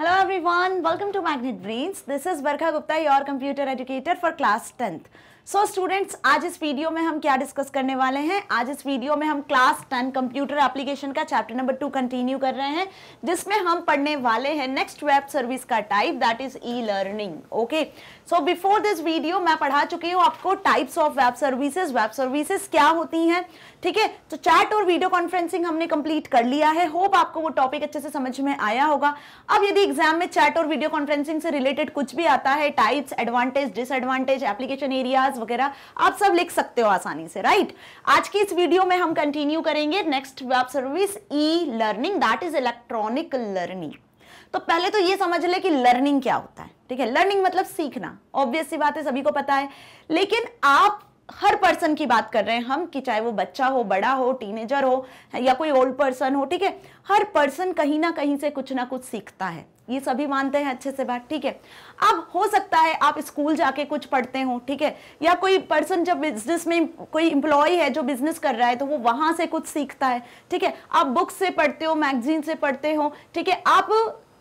Hello everyone welcome to Magnet Brains this is Barkha Gupta your computer educator for class tenth so students आज इस video में हम क्या discuss करने वाले हैं आज इस वीडियो में हम क्लास टेन कंप्यूटर एप्लीकेशन का चैप्टर नंबर टू कंटिन्यू कर रहे हैं जिसमें हम पढ़ने वाले हैं नेक्स्ट वेब सर्विस का type that is e learning okay so before this video मैं पढ़ा चुकी हूँ आपको types of web services web services क्या होती हैं ठीक है तो चैट और वीडियो कॉन्फ्रेंसिंग हमने कंप्लीट कर लिया है होप आपको वो टॉपिक अच्छे से समझ में आया होगा अब यदि एग्जाम में चैट और वीडियो कॉन्फ्रेंसिंग से रिलेटेड कुछ भी आता है types advantage disadvantage application areas वगैरह आप सब लिख सकते हो आसानी से राइट आज की इस वीडियो में हम कंटिन्यू करेंगे next web service e learning that is electronic learning तो पहले तो ये समझ ले कि लर्निंग क्या होता है ठीक है लर्निंग मतलब सीखना ऑब्वियस सी बात है सभी को पता है लेकिन आप हर पर्सन की बात कर रहे हैं हम कि चाहे वो बच्चा हो बड़ा हो टीनेजर हो या कोई ओल्ड पर्सन हो ठीक है हर पर्सन कहीं ना कहीं से कुछ ना कुछ सीखता है ये सभी मानते हैं अच्छे से बात ठीक है अब हो सकता है आप स्कूल जाके कुछ पढ़ते हो ठीक है या कोई पर्सन जब बिजनेस में कोई इंप्लॉय है जो बिजनेस कर रहा है तो वो वहां से कुछ सीखता है ठीक है आप बुक्स से पढ़ते हो मैगजीन से पढ़ते हो ठीक है आप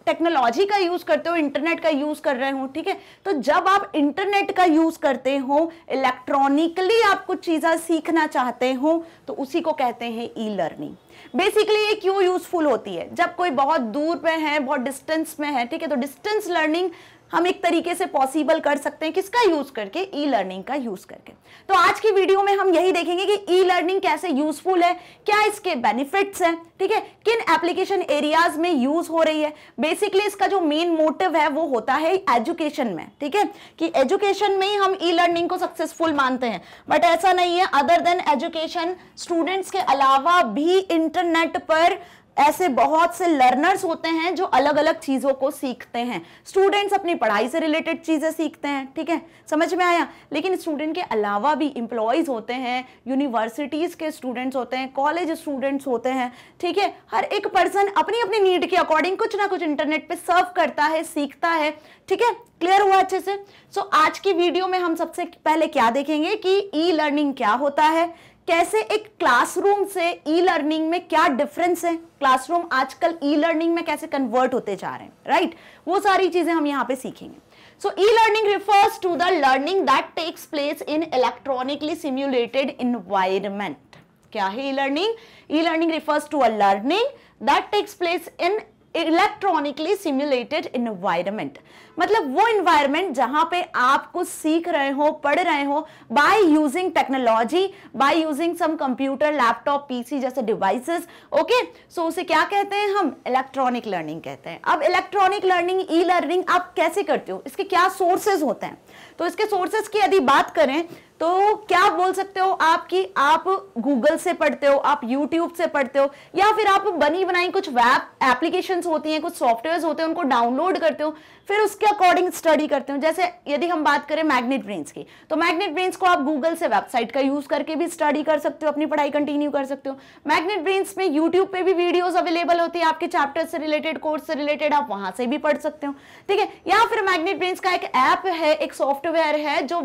टेक्नोलॉजी का यूज करते हो इंटरनेट का यूज कर रहे हो ठीक है तो जब आप इंटरनेट का यूज करते हो इलेक्ट्रॉनिकली आप कुछ चीजें सीखना चाहते हो तो उसी को कहते हैं ई लर्निंग बेसिकली ये क्यों यूजफुल होती है जब कोई बहुत दूर पे है बहुत डिस्टेंस में है ठीक है तो डिस्टेंस लर्निंग हम एक तरीके से पॉसिबल कर सकते हैं किसका यूज करके ई लर्निंग का यूज करके तो आज की वीडियो में हम यही देखेंगे कि ई लर्निंग कैसे यूजफुल है क्या इसके बेनिफिट्स हैं ठीक है किन एप्लीकेशन एरियाज में यूज हो रही है बेसिकली इसका जो मेन मोटिव है वो होता है एजुकेशन में ठीक है कि एजुकेशन में ही हम ई लर्निंग को सक्सेसफुल मानते हैं बट ऐसा नहीं है अदर देन एजुकेशन स्टूडेंट्स के अलावा भी इंटरनेट पर ऐसे बहुत से लर्नर्स होते हैं जो अलग अलग चीज़ों को सीखते हैं स्टूडेंट्स अपनी पढ़ाई से रिलेटेड चीज़ें सीखते हैं ठीक है समझ में आया लेकिन स्टूडेंट के अलावा भी इंप्लॉयज होते हैं यूनिवर्सिटीज़ के स्टूडेंट्स होते हैं कॉलेज स्टूडेंट्स होते हैं ठीक है हर एक पर्सन अपनी अपनी नीड के अकॉर्डिंग कुछ ना कुछ इंटरनेट पर सर्व करता है सीखता है ठीक है क्लियर हुआ अच्छे से सो so, आज की वीडियो में हम सबसे पहले क्या देखेंगे कि ई लर्निंग क्या होता है कैसे एक क्लासरूम से ई e लर्निंग में क्या डिफरेंस है क्लासरूम आजकल ई e लर्निंग में कैसे कन्वर्ट होते जा रहे हैं राइट right? वो सारी चीजें हम यहाँ पे सीखेंगे so e learning refers to the learning that takes place in electronically simulated environment क्या है e learning e learning refers to a learning that takes place in electronically simulated environment मतलब वो इन्वायरमेंट जहां पे आप कुछ सीख रहे हो पढ़ रहे हो by using technology by using some computer laptop PC जैसे डिवाइसेस ओके सो उसे क्या कहते हैं हम इलेक्ट्रॉनिक लर्निंग कहते हैं अब इलेक्ट्रॉनिक लर्निंग ई लर्निंग आप कैसे करते हो इसके क्या सोर्सेज होते हैं तो इसके सोर्सेज की यदि बात करें तो क्या बोल सकते हो आप कि आप गूगल से पढ़ते हो आप यूट्यूब से पढ़ते हो या फिर आप बनी बनाई कुछ वेब एप्लीकेशन होती हैं कुछ सॉफ्टवेयर होते हैं उनको डाउनलोड करते हो फिर उसके अकॉर्डिंग स्टडी करते हो जैसे यदि हम बात करें मैग्नेट ब्रेन्स की तो मैग्नेट ब्रेन्स को आप गूगल से वेबसाइट का यूज करके भी स्टडी कर सकते हो अपनी पढ़ाई कंटिन्यू कर सकते हो मैग्नेट ब्रेन्स में यूट्यूब पे भी वीडियोज अवेलेबल होती है आपके चैप्टर से रिलेटेड कोर्स से रिलेटेड आप वहां से भी पढ़ सकते हो ठीक है या फिर मैग्नेट ब्रेन्स का एक ऐप है एक सॉफ्टवेयर है जो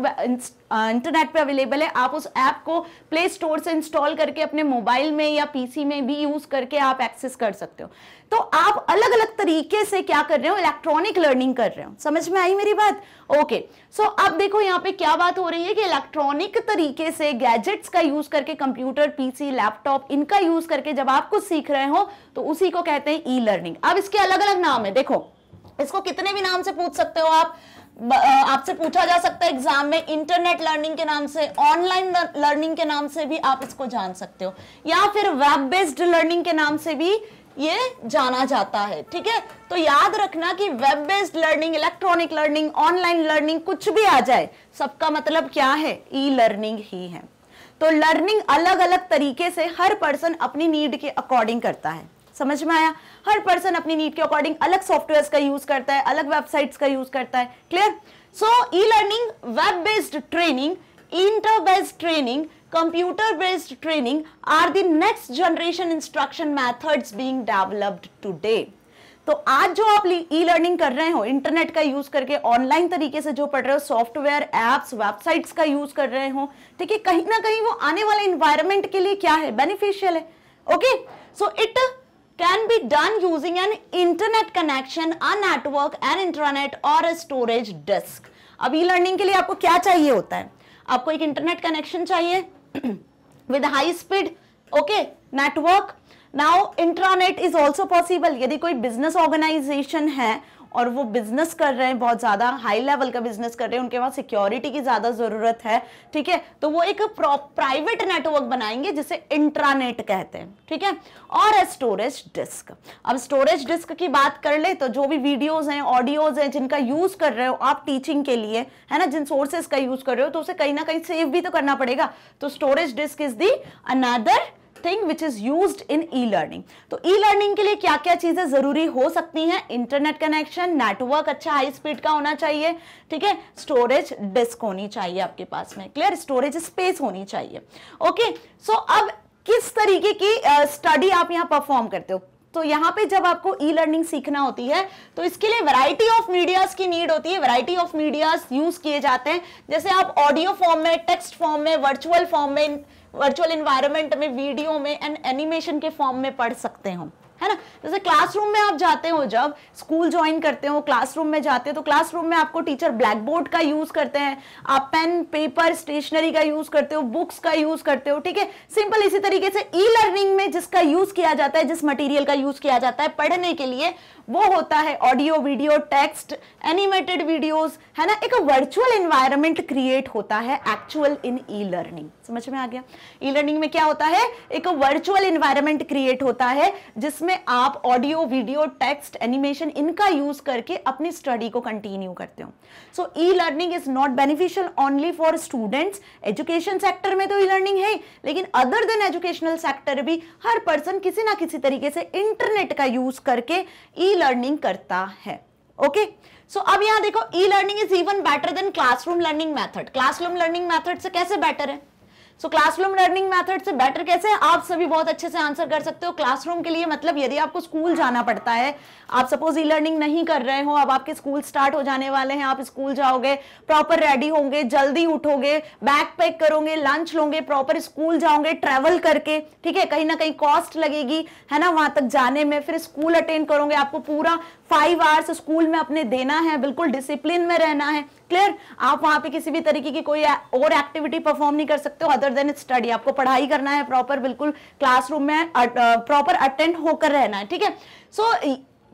इंटरनेट पे अवेलेबल है आप उस ऐप को प्ले स्टोर से इंस्टॉल करके अपने मोबाइल में या पीसी में भी यूज करके आप एक्सेस कर सकते हो तो आप अलग अलग तरीके से क्या कर रहे हो इलेक्ट्रॉनिक लर्निंग कर रहे हो समझ में आई मेरी बात ओके सो अब देखो यहाँ पे क्या बात हो रही है कि इलेक्ट्रॉनिक तरीके से गैजेट्स का यूज करके कंप्यूटर पीसी लैपटॉप इनका यूज करके जब आप कुछ सीख रहे हो तो उसी को कहते हैं ई लर्निंग अब इसके अलग अलग नाम है देखो इसको कितने भी नाम से पूछ सकते हो आप आपसे पूछा जा सकता है एग्जाम में इंटरनेट लर्निंग के नाम से ऑनलाइन लर्निंग के नाम से भी आप इसको जान सकते हो या फिर वेब बेस्ड लर्निंग के नाम से भी ये जाना जाता है ठीक है तो याद रखना कि web based learning electronic learning online learning कुछ भी आ जाए सबका मतलब क्या है ई लर्निंग ही है तो लर्निंग अलग अलग तरीके से हर पर्सन अपनी नीड के अकॉर्डिंग करता है समझ में आया हर पर्सन अपनी नीड के अकॉर्डिंग अलग सॉफ्टवेयर का यूज करता है अलग वेबसाइट्स का यूज करता है clear so e learning web based training inter based training computer based training are the next generation instruction methods being developed today तो आज जो आप ई लर्निंग कर रहे हो इंटरनेट का यूज करके ऑनलाइन तरीके से जो पढ़ रहे हो सॉफ्टवेयर एप्स वेबसाइट्स का यूज कर रहे हो ठीक है कहीं ना कहीं वो आने वाले इन्वायरमेंट के लिए क्या है बेनिफिशियल है okay so it can be done using an internet connection a network, an intranet or a storage disk. अब ई लर्निंग के लिए आपको क्या चाहिए होता है आपको एक इंटरनेट कनेक्शन चाहिए with high speed okay network now internet is also possible यदि कोई बिजनेस ऑर्गेनाइजेशन है और वो बिजनेस कर रहे हैं बहुत ज़्यादा हाई लेवल का बिजनेस कर रहे हैं उनके पास सिक्योरिटी की ज़्यादा ज़रूरत है ठीक है तो वो एक प्राइवेट नेटवर्क बनाएंगे जिसे इंट्रानेट कहते हैं ठीक है और स्टोरेज डिस्क अब स्टोरेज डिस्क की बात कर ले तो जो भी वीडियोज हैं ऑडियोज हैं जिनका यूज़ कर रहे हो आप टीचिंग के लिए है ना जिन सोर्सेज का यूज़ कर रहे हो तो उसे कहीं ना कहीं सेव भी तो करना पड़ेगा तो storage disk is the another thing which is use in e learning तो ई लर्निंग के लिए क्या क्या चीजें जरूरी हो सकती हैं इंटरनेट कनेक्शन नेटवर्क अच्छा हाई स्पीड का होना चाहिए ठीक है स्टोरेज डिस्क होनी चाहिए आपके पास में क्लियर स्टोरेज स्पेस होनी चाहिए ओके okay, सो so अब किस तरीके की स्टडी uh, आप यहां परफॉर्म करते हो तो यहां पे जब आपको ई लर्निंग सीखना होती है तो इसके लिए वैरायटी ऑफ मीडियाज की नीड होती है वैरायटी ऑफ मीडियाज यूज किए जाते हैं जैसे आप ऑडियो फॉर्म में टेक्स्ट फॉर्म में वर्चुअल फॉर्म में वर्चुअल इन्वायरमेंट में वीडियो में एंड एनिमेशन के फॉर्म में पढ़ सकते हो है ना जैसे क्लासरूम में आप जाते हो जब स्कूल ज्वाइन करते हो क्लासरूम में जाते हो तो क्लासरूम में आपको टीचर ब्लैक बोर्ड का यूज करते हैं आप पेन पेपर स्टेशनरी का यूज करते हो बुक्स का यूज करते हो ठीक है सिंपल इसी तरीके से ई लर्निंग में जिसका यूज किया जाता है जिस मटेरियल का यूज किया जाता है पढ़ने के लिए वो होता है audio video text animated videos है ना एक वर्चुअल इन्वायरमेंट क्रिएट होता है एक्चुअल इन ई लर्निंग समझ में आ गया ई लर्निंग में क्या होता है एक वर्चुअल इन्वायरमेंट क्रिएट होता है जिसमें आप ऑडियो वीडियो टेक्स्ट एनिमेशन इनका यूज करके अपनी स्टडी को कंटिन्यू करते हो so e learning is not beneficial only for students education sector में तो ई लर्निंग है लेकिन अदर देन एजुकेशनल सेक्टर भी हर पर्सन किसी ना किसी तरीके से इंटरनेट का यूज करके ई लर्निंग करता है ओके okay? सो so, अब यहां देखो e learning is even better than classroom learning method classroom learning method से कैसे बेटर है सो क्लासरूम लर्निंग मेथड से बेटर कैसे आप सभी बहुत अच्छे से आंसर कर सकते हो क्लासरूम के लिए मतलब यदि आपको स्कूल जाना पड़ता है आप सपोज ई लर्निंग नहीं कर रहे हो अब आपके स्कूल स्टार्ट हो जाने वाले हैं आप स्कूल जाओगे प्रॉपर रेडी होंगे जल्दी उठोगे बैग पैक करोगे लंच लोगे प्रॉपर स्कूल जाओगे ट्रेवल करके ठीक है कहीं ना कहीं कॉस्ट लगेगी है ना वहां तक जाने में फिर स्कूल अटेंड करोगे आपको पूरा फाइव आवर्स स्कूल में अपने देना है बिल्कुल डिसिप्लिन में रहना है क्लियर आप वहां पे किसी भी तरीके की कोई और एक्टिविटी परफॉर्म नहीं कर सकते हो अदर देन स्टडी आपको पढ़ाई करना है प्रॉपर बिल्कुल क्लासरूम में प्रॉपर अटेंड होकर रहना है ठीक है सो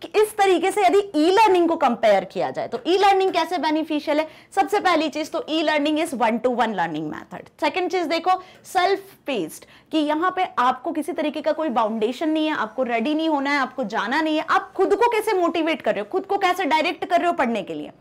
कि इस तरीके से यदि ई लर्निंग को कंपेयर किया जाए तो ई लर्निंग कैसे बेनिफिशियल है सबसे पहली चीज तो e learning is one to one learning method second चीज देखो सेल्फ पेस्ड कि यहां पे आपको किसी तरीके का कोई बाउंडेशन नहीं है आपको रेडी नहीं होना है आपको जाना नहीं है आप खुद को कैसे मोटिवेट कर रहे हो खुद को कैसे डायरेक्ट कर रहे हो पढ़ने के लिए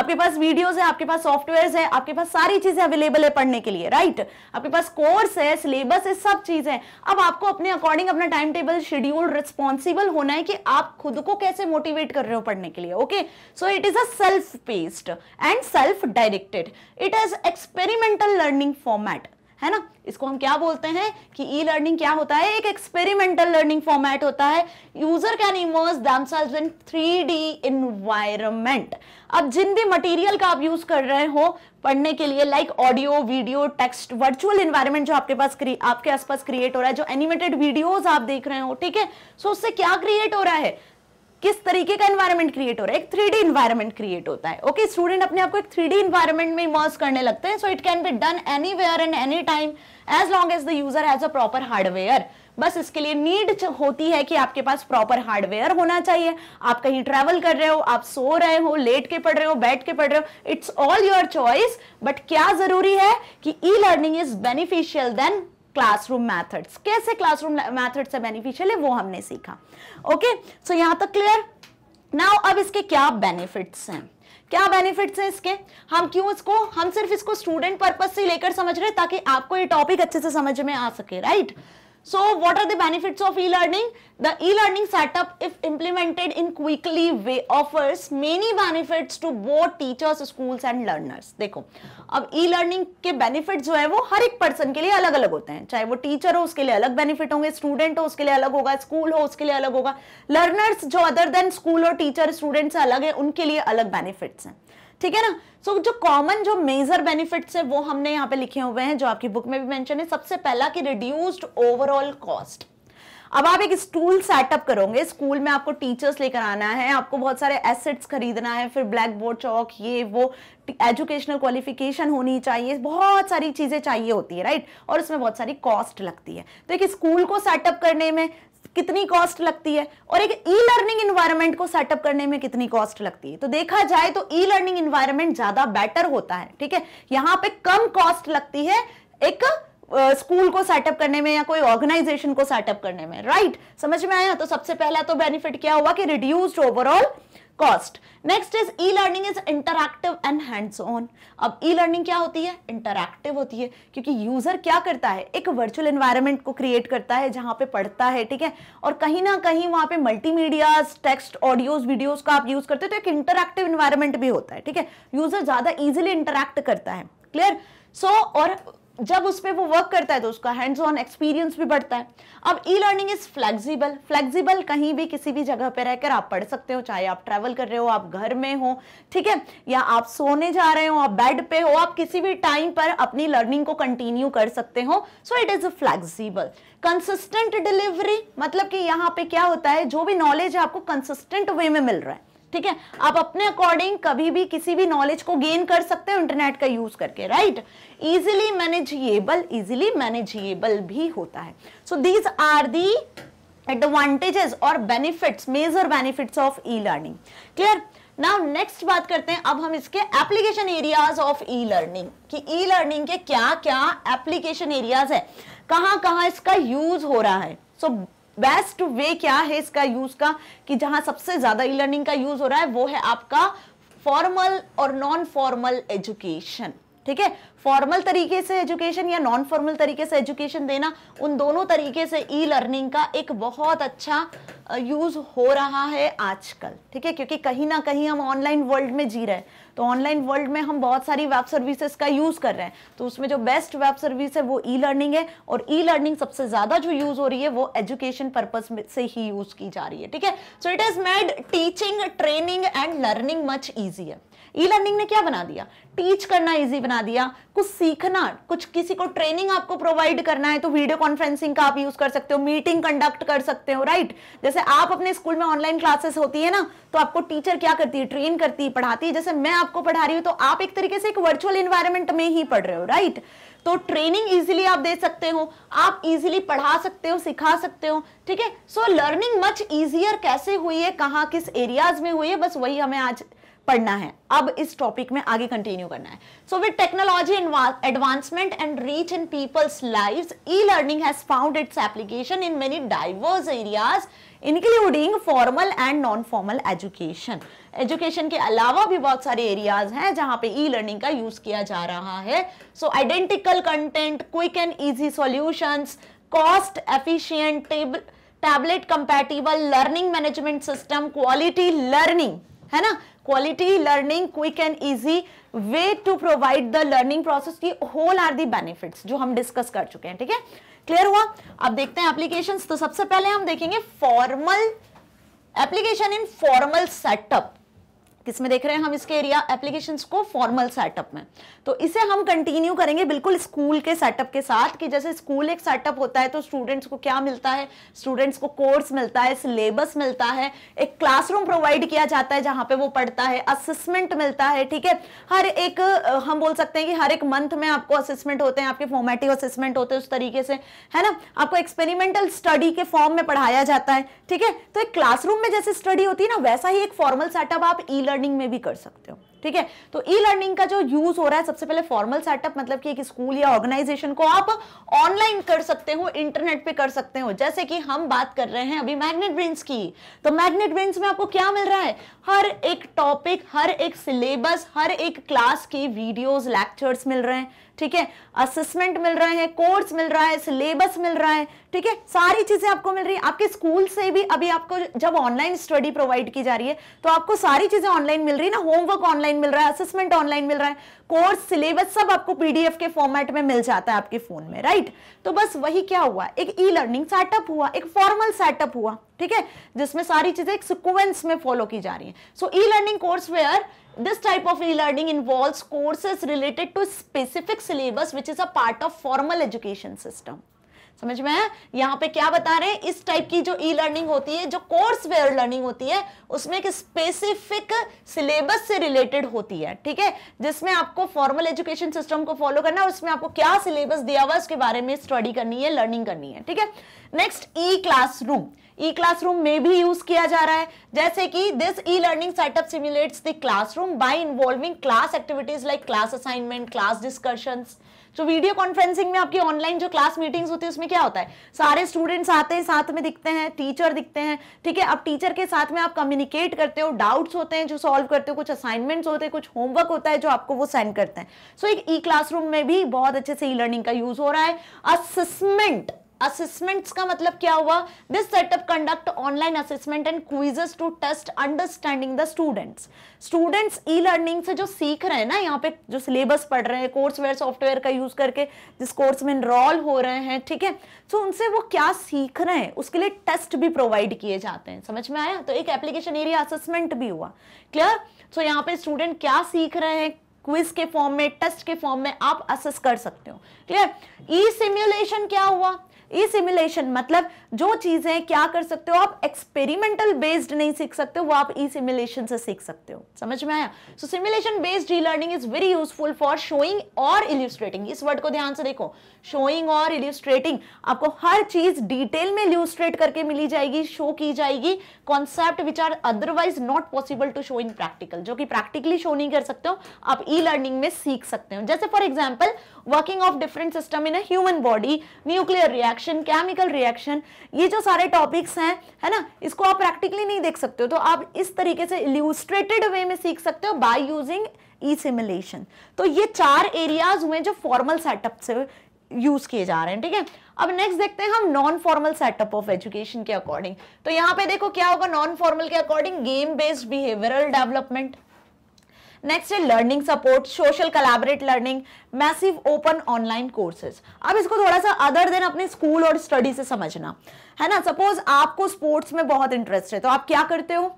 आपके पास वीडियोज है आपके पास सॉफ्टवेयर है आपके पास सारी चीजें अवेलेबल है पढ़ने के लिए राइट आपके पास कोर्स है सिलेबस है सब चीजें अब आपको अपने अकॉर्डिंग अपना टाइम टेबल शेड्यूल रिस्पॉन्सिबल होना है कि आप खुद को कैसे मोटिवेट कर रहे हो पढ़ने के लिए okay so it is a self paced and self directed it is experimental learning format है ना इसको हम क्या बोलते हैं कि ई लर्निंग क्या होता है एक एक्सपेरिमेंटल लर्निंग फॉर्मेट होता है user can immerse themselves in three D environment अब जिन भी मटेरियल का आप यूज कर रहे हो पढ़ने के लिए like audio video text virtual environment जो आपके पास आपके आसपास क्रिएट हो रहा है जो एनिमेटेड वीडियोज आप देख रहे हो ठीक है सो उससे क्या क्रिएट हो रहा है किस तरीके का एनवायरनमेंट क्रिएट हो रहा है एक थ्री डी इन्वायरमेंट क्रिएट होता है ओके स्टूडेंट अपने आपको एक थ्री डी इन्वायरमेंट में इमर्स करने लगते हैं so it can be done anywhere and anytime as long as the user has a proper hardware बस इसके लिए नीड होती है कि आपके पास प्रॉपर हार्डवेयर होना चाहिए आप कहीं ट्रेवल कर रहे हो आप सो रहे हो लेट के पढ़ रहे हो बैठ के पढ़ रहे हो it's all your choice but क्या जरूरी है कि e learning is beneficial than classroom methods कैसे क्लासरूम मैथड से बेनिफिशियल है वो हमने सीखा ओके सो यहाँ तक क्लियर नाउ अब इसके क्या बेनिफिट्स हैं क्या बेनिफिट्स हैं इसके हम क्यों इसको हम सिर्फ इसको स्टूडेंट पर्पज से लेकर समझ रहे हैं ताकि आपको ये टॉपिक अच्छे से समझ में आ सके right right? So what are the benefits of e-learning? The e-learning setup, if implemented in quickly way, offers many benefits to both teachers, schools and learners. dekho ab e-learning ke benefits jo hai wo har ek person ke liye alag alag hote hain chahe wo teacher ho uske liye alag benefit honge student ho uske liye alag hoga school ho uske liye alag hoga learners jo other than school or teacher students alag hai unke liye alag benefits hain ठीक है ना so so, जो common जो major benefits है वो हमने यहाँ पे लिखे हुए हैं जो आपकी बुक में भी मेंशन है सबसे पहला कि रिड्यूस्ड ओवरऑल कॉस्ट अब आप एक स्टूल सेटअप करोगे स्कूल में आपको टीचर्स लेकर आना है आपको बहुत सारे एसेट्स खरीदना है फिर ब्लैक बोर्ड चौक ये वो एजुकेशनल क्वालिफिकेशन होनी चाहिए बहुत सारी चीज़ें चाहिए होती है राइट और उसमें बहुत सारी कॉस्ट लगती है तो एक स्कूल को सेटअप करने में कितनी कॉस्ट लगती है और एक ई लर्निंग इन्वायरमेंट को सेटअप करने में कितनी कॉस्ट लगती है तो देखा जाए तो ई लर्निंग इन्वायरमेंट ज्यादा बेटर होता है ठीक है यहां पे कम कॉस्ट लगती है एक स्कूल uh, को सेटअप करने में या कोई ऑर्गेनाइजेशन को सेटअप करने में राइट right? समझ में आया तो सबसे पहला तो बेनिफिट क्या हुआ कि reduced overall cost next is e learning is interactive and hands on अब ई लर्निंग क्या होती है इंटरक्टिव होती है क्योंकि यूजर क्या करता है एक वर्चुअल एनवायरमेंट को क्रिएट करता है जहां पे पढ़ता है ठीक है और कहीं ना कहीं वहां पे मल्टीमीडिया टेक्स्ट ऑडियोज वीडियोज का आप यूज करते हो तो एक इंटरक्टिव इन्वायरमेंट भी होता है ठीक है यूजर ज्यादा इजिली इंटरेक्ट करता है क्लियर सो so, और जब उस पर वो वर्क करता है तो उसका हैंड्स ऑन एक्सपीरियंस भी बढ़ता है अब e learning is flexible flexible कहीं भी किसी भी जगह पे रहकर आप पढ़ सकते हो चाहे आप ट्रैवल कर रहे हो आप घर में हो ठीक है या आप सोने जा रहे हो आप बेड पे हो आप किसी भी टाइम पर अपनी लर्निंग को कंटिन्यू कर सकते हो so it is flexible consistent delivery मतलब कि यहाँ पे क्या होता है जो भी नॉलेज आपको कंसिस्टेंट वे में मिल रहा है ठीक है आप अपने अकॉर्डिंग कभी भी किसी भी नॉलेज को गेन कर सकते हो इंटरनेट का यूज करके right easily manageable easily manageable भी होता है so these are the advantages और benefits major benefits of e learning clear now next बात करते हैं अब हम इसके application areas of e learning कि ई लर्निंग के क्या क्या एप्लीकेशन एरियाज है कहां कहां इसका यूज हो रहा है सो so, बेस्ट वे क्या है इसका यूज का कि जहां सबसे ज्यादा ई लर्निंग का यूज हो रहा है वो है आपका फॉर्मल और नॉन फॉर्मल एजुकेशन ठीक है फॉर्मल तरीके से एजुकेशन या नॉन फॉर्मल तरीके से एजुकेशन देना उन दोनों तरीके से ई लर्निंग का एक बहुत अच्छा यूज हो रहा है आजकल ठीक है क्योंकि कहीं ना कहीं हम ऑनलाइन वर्ल्ड में जी रहे हैं तो ऑनलाइन वर्ल्ड में हम बहुत सारी वेब सर्विसेज का यूज कर रहे हैं तो उसमें जो बेस्ट वेब सर्विस है वो ई लर्निंग है और ई लर्निंग सबसे ज्यादा जो यूज हो रही है वो एजुकेशन पर्पज से ही यूज की जा रही है ठीक है so it is made teaching training and learning much easy है ई लर्निंग ने क्या बना दिया टीच करना इजी बना दिया कुछ सीखना कुछ किसी को ट्रेनिंग आपको प्रोवाइड करना है तो वीडियो कॉन्फ्रेंसिंग का आप यूज कर सकते हो मीटिंग कंडक्ट कर सकते हो राइट जैसे आप अपने स्कूल में ऑनलाइन क्लासेस होती है ना तो आपको टीचर क्या करती है ट्रेन करती है पढ़ाती है जैसे मैं आपको पढ़ा रही हूँ तो आप एक तरीके से एक वर्चुअल इन्वायरमेंट में ही पढ़ रहे हो राइट तो ट्रेनिंग इजीली आप दे सकते हो आप इजीली पढ़ा सकते हो सिखा सकते हो ठीक है सो लर्निंग मच इजियर कैसे हुई है कहाँ किस एरियाज में हुई है बस वही हमें आज पढ़ना है अब इस टॉपिक में आगे कंटिन्यू करना है so with technology advancement and reach in people's lives e learning has found its application in many diverse areas including formal and non formal education education के अलावा भी बहुत सारे एरियाज हैं जहां पे ई लर्निंग का यूज किया जा रहा है so identical content quick and easy solution cost table tablet compatible learning management system quality learning है ना quality learning quick and easy way to provide the learning process की होल आर दी बेनिफिट जो हम discuss कर चुके हैं ठीक है क्लियर हुआ अब देखते हैं एप्लीकेशन तो सबसे पहले हम देखेंगे formal application in formal setup किस में देख रहे हैं हम इसके एरिया एप्लीकेशन को फॉर्मल सेटअप में तो इसे हम कंटिन्यू करेंगे बिल्कुल स्कूल के सेटअप के साथ कि जैसे स्कूल एक सेटअप होता है तो स्टूडेंट्स को क्या मिलता है स्टूडेंट्स को कोर्स मिलता है सिलेबस मिलता है एक क्लासरूम प्रोवाइड किया जाता है जहां पे वो पढ़ता है असिसमेंट मिलता है ठीक है हर एक हम बोल सकते हैं कि हर एक मंथ में आपको असिसमेंट होते हैं आपके फॉर्मेटिव असिसमेंट होते हैं उस तरीके से है ना आपको एक्सपेरिमेंटल स्टडी के फॉर्म में पढ़ाया जाता है ठीक है तो एक क्लासरूम में जैसे स्टडी होती है ना वैसा ही एक फॉर्मल सेटअप आप ई लर्निंग में भी कर सकते हो ठीक है तो ई लर्निंग का जो यूज हो रहा है सबसे पहले फॉर्मल सेटअप मतलब कि एक स्कूल या ऑर्गेनाइजेशन को आप ऑनलाइन कर सकते हो इंटरनेट पे कर सकते हो जैसे कि हम बात कर रहे हैं अभी मैग्नेट ब्रेन्स की तो मैग्नेट ब्रेन्स में आपको क्या मिल रहा है हर एक टॉपिक हर एक सिलेबस हर एक क्लास की वीडियोज लेक्चर्स मिल रहे हैं ठीक है असेसमेंट मिल रहे हैं कोर्स मिल रहा है सिलेबस मिल रहा है ठीक है सारी चीजें आपको मिल रही है आपके स्कूल से भी अभी आपको जब ऑनलाइन स्टडी प्रोवाइड की जा रही है तो आपको सारी चीजें ऑनलाइन मिल रही है ना होमवर्क ऑनलाइन ऑनलाइन मिल रहा है असेसमेंट ऑनलाइन मिल रहा है कोर्स सिलेबस सब आपको पीडीएफ के फॉर्मेट में मिल जाता है आपके फोन में राइट तो बस वही क्या हुआ एक ई लर्निंग सेटअप हुआ एक फॉर्मल सेटअप हुआ ठीक है जिसमें सारी चीजें एक सिक्वेंस में फॉलो की जा रही है so e learning courseware this type of e-learning involves courses related to specific syllabus which is a part of formal education system समझ में है यहाँ पे क्या बता रहे हैं इस टाइप की जो ई लर्निंग होती है जो कोर्स वेयर लर्निंग होती है उसमें एक स्पेसिफिक सिलेबस से रिलेटेड होती है ठीक है जिसमें आपको फॉर्मल एजुकेशन सिस्टम को फॉलो करना है उसमें आपको क्या सिलेबस दिया हुआ है उसके बारे में स्टडी करनी है लर्निंग करनी है ठीक है next e classroom e e classroom में भी यूज किया जा रहा है जैसे कि this e learning setup simulates the classroom by involving class activities like class assignment class discussions जो वीडियो कॉन्फ्रेंसिंग में आपकी ऑनलाइन जो क्लास मीटिंग्स होती है उसमें क्या होता है सारे स्टूडेंट्स आते हैं साथ में दिखते हैं टीचर दिखते हैं ठीक है अब टीचर के साथ में आप कम्युनिकेट करते हो डाउट्स होते हैं जो सॉल्व करते हो कुछ असाइनमेंट्स होते हैं कुछ होमवर्क होता है जो आपको वो सेंड करते हैं सो so, एक ई क्लासरूम में भी बहुत अच्छे से ई लर्निंग का यूज हो रहा है असेसमेंट असेसमेंट्स का मतलब क्या हुआ this setup conduct online assessment and quizzes to test understanding the students students e learning से जो सीख रहे हैं ना यहाँ पे जो सिलेबस पढ़ रहे हैं कोर्सवेयर सॉफ्टवेयर का यूज करके जिस कोर्स में इनरोल हो रहे हैं ठीक है सो उनसे वो क्या सीख रहे हैं उसके लिए टेस्ट भी प्रोवाइड किए जाते हैं समझ में आया तो एक एप्लीकेशन एरिया असेसमेंट भी हुआ क्लियर सो so, यहाँ पे स्टूडेंट क्या सीख रहे हैं क्विज के फॉर्म में टेस्ट के फॉर्म में आप असेस कर सकते हो क्लियर ई सिम्युलेशन क्या हुआ ई e सिमुलेशन मतलब जो चीजें क्या कर सकते हो आप एक्सपेरिमेंटल बेस्ड नहीं सीख सकते हो वो आप ई e सिमुलेशन से सीख सकते हो समझ में आया so simulation based e learning is very useful for showing और इल्यूस्ट्रेटिंग इस वर्ड को ध्यान से देखो शोइंग और इल्यूस्ट्रेटिंग आपको हर चीज डिटेल में इल्यूस्ट्रेट करके मिली जाएगी शो की जाएगी concept which are otherwise not possible to show in practical जो कि प्रैक्टिकली शो नहीं कर सकते हो आप ई e लर्निंग में सीख सकते हो जैसे for example working of different system in human body nuclear reaction chemical reaction ये जो सारे टॉपिक्स हैं है ना इसको आप प्रैक्टिकली नहीं देख सकते हो तो आप इस तरीके से इल्यूस्ट्रेटेड वे में सीख सकते हो बाय यूजिंग ई सिमुलेशन तो ये चार एरियाज हुए जो फॉर्मल सेटअप से यूज किए जा रहे हैं ठीक है अब नेक्स्ट देखते हैं हम non formal setup of education के अकॉर्डिंग तो यहाँ पे देखो क्या होगा नॉन फॉर्मल के according game based behavioural development next है learning support social collaborate learning massive open online courses अब इसको थोड़ा सा अदर देन अपने स्कूल और स्टडी से समझना है ना सपोज आपको स्पोर्ट्स में बहुत इंटरेस्ट है तो आप क्या करते हो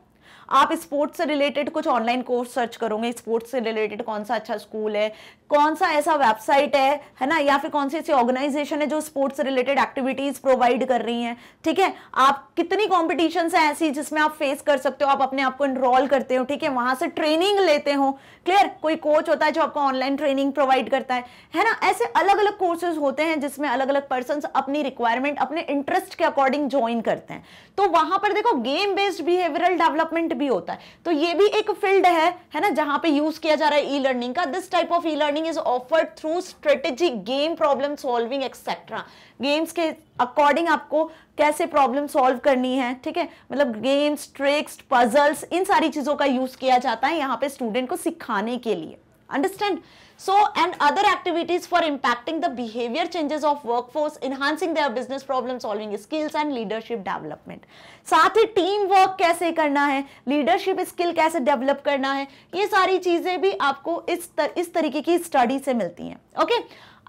आप स्पोर्ट्स से रिलेटेड कुछ ऑनलाइन कोर्स सर्च करोगे स्पोर्ट्स से रिलेटेड कौन सा अच्छा स्कूल है कौन सा ऐसा वेबसाइट है है ना या फिर कौन सी ऐसी ऑर्गेनाइजेशन है जो स्पोर्ट्स रिलेटेड एक्टिविटीज प्रोवाइड कर रही हैं ठीक है आप कितनी कॉम्पिटिशन है ऐसी जिसमें आप फेस कर सकते हो आप अपने आप को इनरोल करते हो ठीक है वहां से ट्रेनिंग लेते हो क्लियर कोई कोच होता है जो आपको ऑनलाइन ट्रेनिंग प्रोवाइड करता है है ना ऐसे अलग अलग कोर्सेज होते हैं जिसमें अलग अलग पर्सन अपनी रिक्वायरमेंट अपने इंटरेस्ट के अकॉर्डिंग ज्वाइन करते हैं तो वहां पर देखो गेम बेस्ड बिहेवियरल डेवलपमेंट भी होता है तो ये भी एक फील्ड है है ना जहां पे यूज किया जा रहा है ई लर्निंग का this type of e learning learning is offered through strategy game problem solving etcetera games के अकॉर्डिंग आपको कैसे प्रॉब्लम सॉल्व करनी है ठीक है मतलब गेम्स ट्रिक्स पजल्स इन सारी चीज़ों का यूज़ किया जाता है यहाँ पे स्टूडेंट को सिखाने के लिए understand so and other activities for impacting the behavior changes of workforce enhancing their business problem solving skills and leadership development sath hi team work kaise karna hai leadership skill kaise develop karna hai ye sari cheeze bhi aapko is tar is tarike ki study se milti hain okay?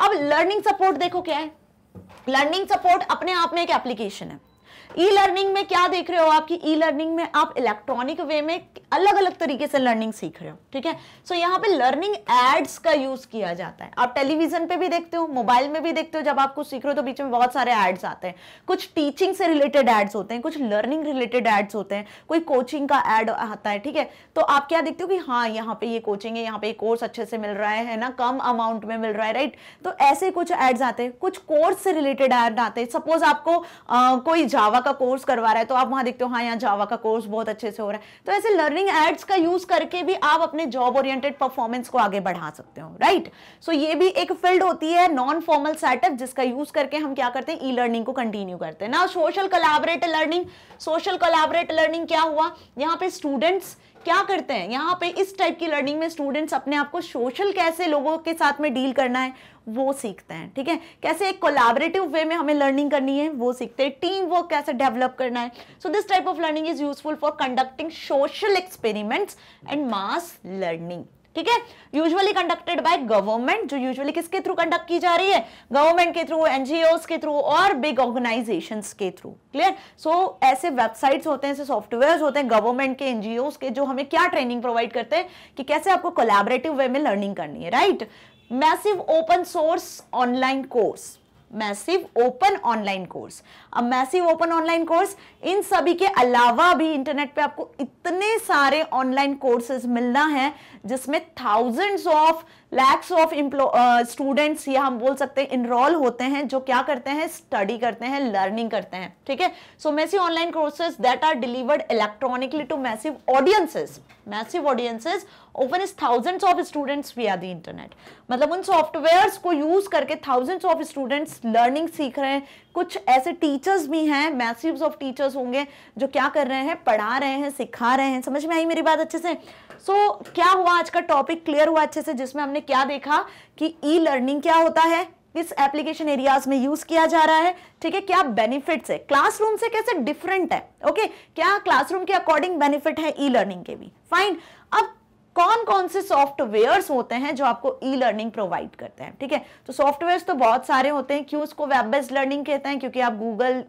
ab learning support dekho kya hai learning support apne aap mein ek application hai e e learning में क्या देख रहे हो आपकी e learning में आप electronic वे में अलग अलग तरीके से लर्निंग सीख रहे हो ठीक है सो so, यहाँ पे लर्निंग एड्स का यूज किया जाता है आप टेलीविजन पे भी देखते हो मोबाइल में भी देखते हो जब आप कुछ सीख रहे हो तो बीच में बहुत सारे एड्स आते हैं कुछ टीचिंग से रिलेटेड एड्स होते हैं कुछ लर्निंग रिलेटेड एड्स होते हैं कोई कोचिंग का एड आता है ठीक है तो आप क्या देखते हो कि हाँ यहाँ पे ये कोचिंग है यहाँ पे कोर्स अच्छे से मिल रहा है ना कम अमाउंट में मिल रहा है राइट तो ऐसे कुछ एड्स आते हैं कुछ कोर्स से रिलेटेड एड आते हैं सपोज आपको कोई जावा जावा का कोर्स करवा रहा है तो आप वहां देखते हो हाँ यहाँ जावा का कोर्स बहुत अच्छे से हो रहा है तो ऐसे लर्निंग एड्स का यूज करके भी आप अपने जॉब ओरिएंटेड परफॉर्मेंस को आगे बढ़ा सकते हो राइट सो ये भी एक फील्ड होती है नॉन फॉर्मल सेटअप जिसका यूज करके हम क्या करते हैं ई लर्निंग को कंटिन्यू करते हैं ना social collaborate learning social collaborate learning क्या हुआ यहाँ पे स्टूडेंट्स क्या करते हैं यहाँ पे इस टाइप की लर्निंग में स्टूडेंट्स अपने आप को सोशल कैसे लोगों के साथ में डील करना है वो सीखते हैं ठीक है कैसे एक कोलाबरेटिव वे में हमें लर्निंग करनी है वो सीखते हैं टीम वर्क कैसे डेवलप करना है so this type of learning is useful for conducting social experiments and mass learning ठीक है यूजुअली कंडक्टेड बाय गवर्नमेंट जो यूजुअली किसके थ्रू कंडक्ट की जा रही है गवर्नमेंट के थ्रू एनजीओ के थ्रू और बिग ऑर्गेनाइजेशन के थ्रू क्लियर सो ऐसे वेबसाइट्स होते हैं ऐसे सॉफ्टवेयर होते हैं गवर्नमेंट के एनजीओ के जो हमें क्या ट्रेनिंग प्रोवाइड करते हैं कि कैसे आपको कोलेबरेटिव वे में लर्निंग करनी है right massive open source online course massive open online course अब मैसिव ओपन ऑनलाइन कोर्स इन सभी के अलावा भी इंटरनेट पे आपको इतने सारे ऑनलाइन कोर्सेज मिलना है जिसमें thousands of lakhs of students या हम बोल सकते हैं इनरोल होते हैं जो क्या करते हैं स्टडी करते हैं लर्निंग करते हैं ठीक है so massive online courses that are delivered electronically to massive audiences massive audiences open is thousands of students are the internet मतलब उन सॉफ्टवेयर्स को यूज करके थाउजेंड्स ऑफ स्टूडेंट्स लर्निंग सीख रहे हैं कुछ ऐसे टीचर्स भी हैं मैसिव ऑफ टीचर्स होंगे जो क्या कर रहे हैं पढ़ा रहे हैं सिखा रहे हैं समझ में आई मेरी बात अच्छे से सो so, क्या हुआ आज का टॉपिक क्लियर हुआ अच्छे से जिसमें हमने हमने क्या देखा कि ई लर्निंग क्या होता है किस एप्लीकेशन एरियाज में यूज किया जा रहा है ठीक है क्या बेनिफिट्स है क्लासरूम से कैसे डिफरेंट है ओके क्या क्लासरूम के अकॉर्डिंग बेनिफिट है ई लर्निंग के भी फाइन कौन कौन से सॉफ्टवेयर्स होते हैं जो आपको ई लर्निंग प्रोवाइड करते हैं ठीक है तो सॉफ्टवेयर्स तो बहुत सारे होते हैं क्यों उसको वेब बेस्ड लर्निंग कहते हैं क्योंकि आप गूगल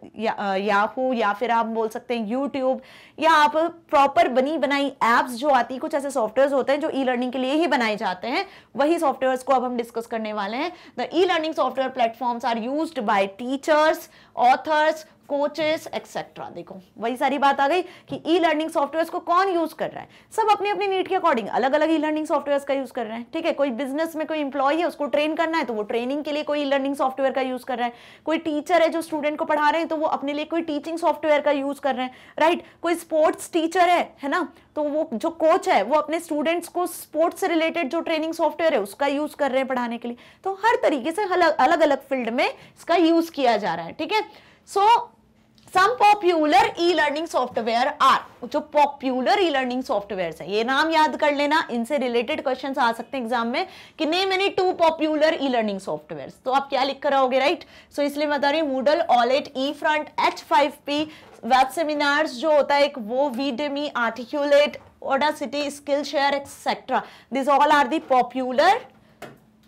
याहू या फिर आप बोल सकते हैं यूट्यूब या आप प्रॉपर बनी बनाई एप्स जो आती है कुछ ऐसे सॉफ्टवेयर होते हैं जो ई लर्निंग के लिए ही बनाए जाते हैं वही सॉफ्टवेयर को अब हम डिस्कस करने वाले हैं the e learning software platforms are use by teachers authors coaches etcetera देखो वही सारी बात आ गई कि ई लर्निंग सॉफ्टवेयर को कौन यूज कर रहा है सब अपनी अपनी नीड के अकॉर्डिंग अलग अलग ई लर्निंग सॉफ्टवेयर का यूज कर रहे हैं ठीक है कोई बिजनेस में कोई इंप्लॉई है उसको ट्रेन करना है तो वो ट्रेनिंग के लिए कोई ई लर्निंग सॉफ्टवेयर का यूज कर रहा है कोई टीचर है जो स्टूडेंट को पढ़ा रहे हैं तो वो अपने लिए कोई टीचिंग सॉफ्टवेयर का यूज कर रहे हैं राइट कोई स्पोर्ट्स टीचर है है ना तो वो जो कोच है वो अपने स्टूडेंट्स को स्पोर्ट्स से रिलेटेड जो ट्रेनिंग सॉफ्टवेयर है उसका यूज कर रहे हैं पढ़ाने के लिए तो हर तरीके से अलग अलग फील्ड में इसका यूज किया जा रहा है ठीक है so so, some popular e learning software are जो पॉप्यूलर ई लर्निंग सॉफ्टवेयर है ये नाम याद कर लेना इनसे रिलेटेड क्वेश्चन आ सकते हैं एग्जाम में कि name any two popular e learning software तो आप क्या लिख कर आओगे राइट सो so, इसलिए बता रही हूँ मूडल ऑलेट eFront H five P web seminars जो होता है एक वो वीडेमी आर्टिक्यूलेट सिटी Skillshare etcetera this all are the popular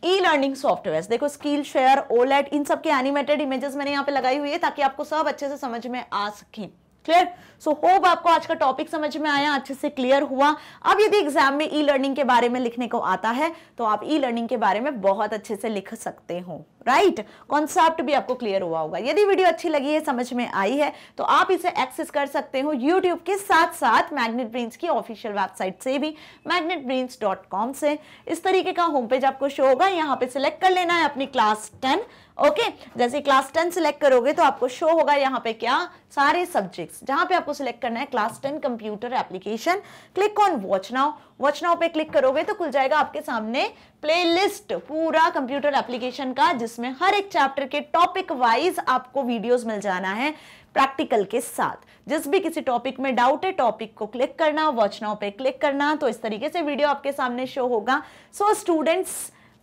e learning software देखो स्किल शेयर ओलेट इन सबके एनिमेटेड इमेजेस मैंने यहाँ पे लगाई हुई है ताकि आपको सब अच्छे से समझ में आ सके क्लियर सो होप आपको आज का टॉपिक समझ में आया अच्छे से क्लियर हुआ अब यदि एग्जाम में ई लर्निंग के बारे में लिखने को आता है तो आप ई लर्निंग के बारे में बहुत अच्छे से लिख सकते हो राइट right? कॉन्सेप्ट भी आपको क्लियर हुआ होगा यदि वीडियो अच्छी लगी है समझ में आई है तो आप इसे एक्सेस कर सकते हो यूट्यूब के साथ साथ मैग्नेट ब्रेन्स की ऑफिशियल वेबसाइट से भी मैग्नेट डॉट कॉम से इस तरीके का होम पेज आपको शो होगा यहाँ पे सिलेक्ट कर लेना है अपनी क्लास टेन ओके okay, जैसे क्लास टेन सिलेक्ट करोगे तो आपको शो होगा यहाँ पे क्या सारे सब्जेक्ट्स जहां पे आपको सिलेक्ट करना है class ten computer application click on watch now watch now पे क्लिक करोगे तो खुल जाएगा आपके सामने प्लेलिस्ट पूरा कंप्यूटर एप्लीकेशन का जिसमें हर एक चैप्टर के टॉपिक वाइज आपको वीडियोस मिल जाना है प्रैक्टिकल के साथ जिस भी किसी टॉपिक में डाउट है टॉपिक को क्लिक करना वॉच नाउ पे क्लिक करना तो इस तरीके से वीडियो आपके सामने शो होगा so so, students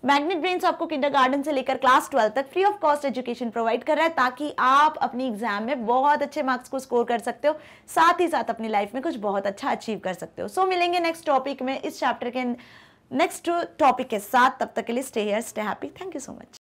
Magnet Brains आपको किंडरगार्टन से लेकर क्लास ट्वेल्व तक free of cost education provide कर रहा है ताकि आप अपनी एग्जाम में बहुत अच्छे मार्क्स को स्कोर कर सकते हो साथ ही साथ अपनी लाइफ में कुछ बहुत अच्छा अचीव कर सकते हो सो so, मिलेंगे नेक्स्ट टॉपिक में इस चैप्टर के नेक्स्ट टॉपिक के साथ तब तक के लिए stay here stay happy thank you so much